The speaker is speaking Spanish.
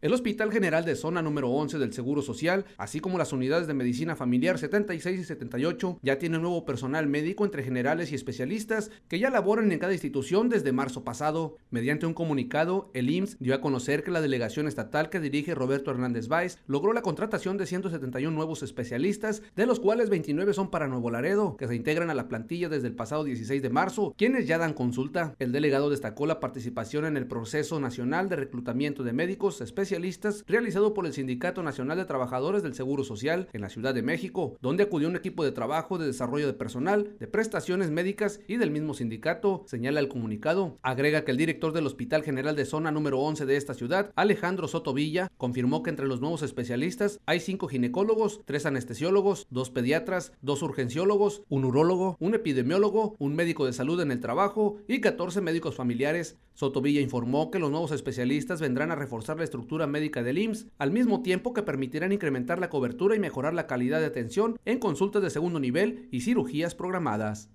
El Hospital General de Zona número 11 del Seguro Social, así como las unidades de medicina familiar 76 y 78, ya tiene nuevo personal médico entre generales y especialistas que ya laboran en cada institución desde marzo pasado. Mediante un comunicado, el IMSS dio a conocer que la delegación estatal que dirige Roberto Hernández Valls logró la contratación de 171 nuevos especialistas, de los cuales 29 son para Nuevo Laredo, que se integran a la plantilla desde el pasado 16 de marzo, quienes ya dan consulta. El delegado destacó la participación en el proceso nacional de reclutamiento de médicos especialistas especialistas realizado por el Sindicato Nacional de Trabajadores del Seguro Social en la Ciudad de México, donde acudió un equipo de trabajo de desarrollo de personal, de prestaciones médicas y del mismo sindicato, señala el comunicado. Agrega que el director del Hospital General de Zona número 11 de esta ciudad, Alejandro Soto confirmó que entre los nuevos especialistas hay cinco ginecólogos, tres anestesiólogos, dos pediatras, dos urgenciólogos, un urólogo, un epidemiólogo, un médico de salud en el trabajo y 14 médicos familiares. Soto informó que los nuevos especialistas vendrán a reforzar la estructura médica del IMSS, al mismo tiempo que permitirán incrementar la cobertura y mejorar la calidad de atención en consultas de segundo nivel y cirugías programadas.